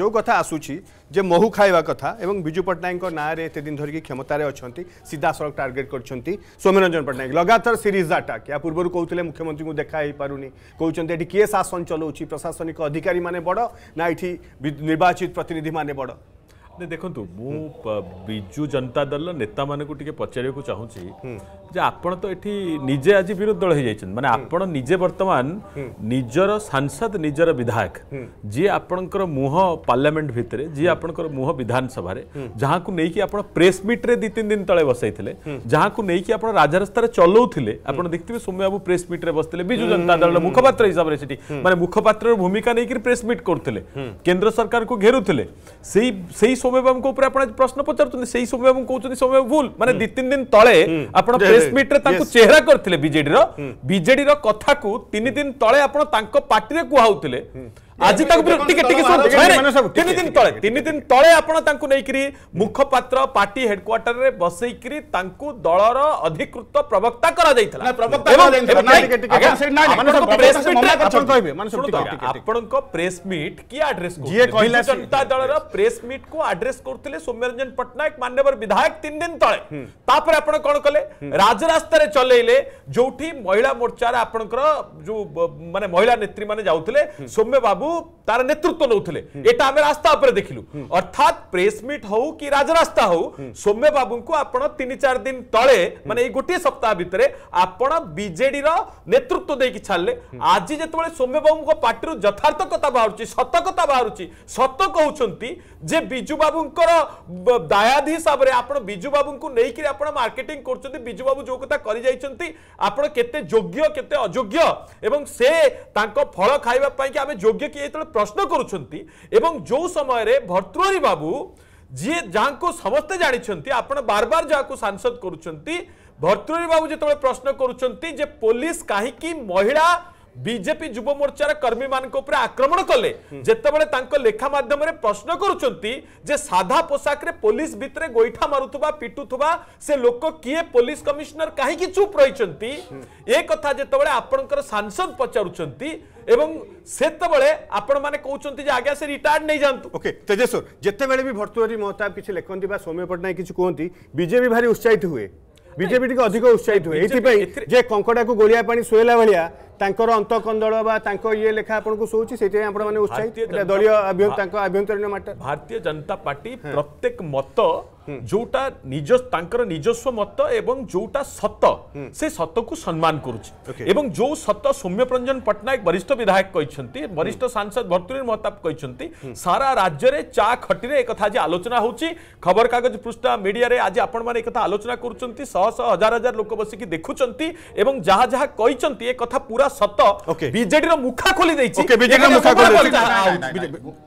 जो कथा आसूची जे महु खाଇବା କଥା ଏବଂ ବିଜୁ ପଟ୍ଟନାୟକଙ୍କ ନାଁରେ ଏତେ ଦିନ ଧରିକି କ୍ଷମତାରେ ଅଛନ୍ତି ସିଧାସଳଖ ଟାର୍ଗେଟ୍ କରିଛନ୍ତି ସୌମ୍ୟରଞ୍ଜନ ପଟ୍ଟନାୟକ ଲଗାତାର ସିରିଜ୍ ଆଟାକ୍ ୟା ପୂର୍ବରୁ କହୁଥିଲେ ମୁଖ୍ୟମନ୍ତ୍ରୀଙ୍କୁ ଦେଖା ହେଇପାରୁନି କହୁଛନ୍ତି ଏଠି କିଏ ଶାସନ ଚଲାଉଛି ପ୍ରଶାସନିକ ଅଧିକାରୀମାନେ ବଡ଼ ନା ଏଠି ନିର୍ବାଚିତ ପ୍ରତିନିଧିମାନେ ବଡ଼ ଦେଖନ୍ତୁ ମୁଁ ବିଜୁ ଜନତା ଦଳର ନେତାମାନଙ୍କୁ ଟିକେ ପଚାରିବାକୁ ଚାହୁଁଛି ଯେ ଆପଣ ତ ଏଠି ନିଜେ ଆଜି ବିରୋଧୀ ଦଳ ହେଇଯାଇଛନ୍ତି ମାନେ ଆପଣ ନିଜେ ବର୍ତ୍ତମାନ ନିଜର ସାଂସଦ ନିଜର ବିଧାୟକ ଯିଏ ଆପଣଙ୍କର ମୁହଁ ପାର୍ଲାମେଣ୍ଟ ଭିତରେ ଯିଏ ଆପଣଙ୍କର ମୁହଁ ବିଧାନସଭାରେ ଯାହାକୁ ନେଇକି ଆପଣ ପ୍ରେସ୍ ମିଟ୍ରେ ଦୁଇ ତିନି ଦିନ ତଳେ ବସାଇଥିଲେ ଯାହାକୁ ନେଇକି ଆପଣ ରାଜରାସ୍ତାରେ ଚଲାଉଥିଲେ ଆପଣ ଦେଖିଥିବେ ସୌମ୍ୟବାବୁ ପ୍ରେସ୍ ମିଟ୍ରେ ବସିଥିଲେ ବିଜୁ ଜନତା ଦଳର ମୁଖପାତ୍ର ହିସାବରେ ସେଠି ମାନେ ମୁଖପାତ୍ରର ଭୂମିକା ନେଇକି ପ୍ରେସ୍ ମିଟ୍ କରୁଥିଲେ କେନ୍ଦ୍ର ସରକାରକୁ ଘେରୁଥିଲେ ସେଇ ସେଇ ସୌମ୍ୟବାବୁଙ୍କ ଉପରେ ଆପଣ ପ୍ରଶ୍ନ ପଚାରୁଛନ୍ତି ସେଇ ସୌମ୍ୟବାବୁ କହୁଛନ୍ତି ସୌମ୍ୟବାବୁ ଭୁଲ ମାନେ ଦି ତିନି ଦିନ ତଳେ ଆପଣ ପ୍ରେସ୍ ମିଟ୍ରେ ତାଙ୍କୁ ଚେହେରା କରିଥିଲେ ବିଜେଡିର ବିଜେଡିର କଥାକୁ ତିନି ଦିନ ତଳେ ଆପଣ ତାଙ୍କ ପାର୍ଟିରେ କୁହାଉଥିଲେ आज दिन तले तेरी मुखपात्र पार्टी हेडक्वाटर में बसई दल रधिकृत प्रवक्ता सौम्यरंजन पट्टनायक मानव विधायक तीन दिन तले कौन कले राजस्त चलते जो महिला मोर्चार जो मान महिला नेत्री मान जाऊ सौम्य बाबू 하고 ତାର ନେତୃତ୍ୱ ନେଉଥିଲେ ଏଟା ଆମେ ରାସ୍ତା ଉପରେ ଦେଖିଲୁ ଅର୍ଥାତ୍ ପ୍ରେସ୍ ମିଟ୍ ହଉ କି ରାଜରାସ୍ତା ହଉ ସୌମ୍ୟ ବାବୁଙ୍କୁ ଆପଣ ତିନି ଚାରି ଦିନ ତଳେ ମାନେ ଏଇ ଗୋଟିଏ ସପ୍ତାହ ଭିତରେ ଆପଣ ବିଜେଡିର ନେତୃତ୍ୱ ଦେଇକି ଛାଡ଼ିଲେ ଆଜି ଯେତେବେଳେ ସୌମ୍ୟ ବାବୁଙ୍କ ପାଟିରୁ ଯଥାର୍ଥ କଥା ବାହାରୁଛି ସତ କଥା ବାହାରୁଛି ସତ କହୁଛନ୍ତି ଯେ ବିଜୁ ବାବୁଙ୍କର ଦାୟାଦ ହିସାବରେ ଆପଣ ବିଜୁ ବାବୁଙ୍କୁ ନେଇକିରି ଆପଣ ମାର୍କେଟିଂ କରୁଛନ୍ତି ବିଜୁ ବାବୁ ଯୋଉ କଥା କରିଯାଇଛନ୍ତି ଆପଣ କେତେ ଯୋଗ୍ୟ କେତେ ଅଯୋଗ୍ୟ ଏବଂ ସେ ତାଙ୍କ ଫଳ ଖାଇବା ପାଇଁକି ଆମେ ଯୋଗ୍ୟ କି ଯେତେବେଳେ প্রশ্ন করছেন এবং যে সময় ভর্তৃহরি বাবু যিয়ে যা সমস্তে জাঁচান আপনার বারবার যা সাংসদ করছেন ভর্তৃহরি বাবু যেত প্রশ্ন করছেন যে পুলিশ কী মহিলা बीजेपी युव मोर्चार कर्मी मान आक्रमण कले जिते लेखा मध्यम प्रश्न करा पोशाक पुलिस भितर गोईठा मारुवा पिटुवा से लोक किए पुलिस कमिशनर कहीं चुप रही एक जिते आपणकर सांसद पचारे आपण से रिटायर्ड नहीं ओके तेजेश्वर जिते भी भर्तुहरी महताब किसी लिखती सौम्य पट्टनायक किसी कहते बीजेपी भारी उत्साहित हुए बीजेपी अधिक उत्साहित हुए कंकड़ा को गोली पा सुला भाया ତାଙ୍କର ଅନ୍ତକନ୍ଦଳ ବା ତାଙ୍କ ଇଏ ଲେଖା ଆପଣଙ୍କୁ ଶୋଉଛି ସେଇଥିପାଇଁ ଆପଣମାନେ ଉତ୍ସାହିତ ଦଳୀୟ ତାଙ୍କ ଆଭ୍ୟନ୍ତରୀଣ ମାଟ ଭାରତୀୟ ଜନତା ପାର୍ଟି ପ୍ରତ୍ୟେକ ମତ ଯୋଉଟା ନିଜ ତାଙ୍କର ନିଜସ୍ୱ ମତ ଏବଂ ଯୋଉଟା ସତ ସେ ସତକୁ ସମ୍ମାନ କରୁଛି ଏବଂ ଯୋଉ ସତ ସୌମ୍ୟରଞ୍ଜନ ପଟ୍ଟନାୟକ ବରିଷ୍ଠ ବିଧାୟକ କହିଛନ୍ତି ବରିଷ୍ଠ ସାଂସଦ ଭର୍ତ୍ତୁରୀ ମହତାବ କହିଛନ୍ତି ସାରା ରାଜ୍ୟରେ ଚା ଖଟିରେ ଏକଥା ଆଜି ଆଲୋଚନା ହେଉଛି ଖବରକାଗଜ ପୃଷ୍ଠା ମିଡିଆରେ ଆଜି ଆପଣମାନେ ଏକଥା ଆଲୋଚନା କରୁଛନ୍ତି ଶହ ଶହ ହଜାର ହଜାର ଲୋକ ବସିକି ଦେଖୁଛନ୍ତି ଏବଂ ଯାହା ଯାହା କହିଛନ୍ତି ଏ କଥା ପୁରା ପୁରା ସତ ବିଜେଡିର ମୁଖା ଖୋଲି ଦେଇଛି ବିଜେଡିର ମୁଖା ଖୋଲି ଦେଇଛି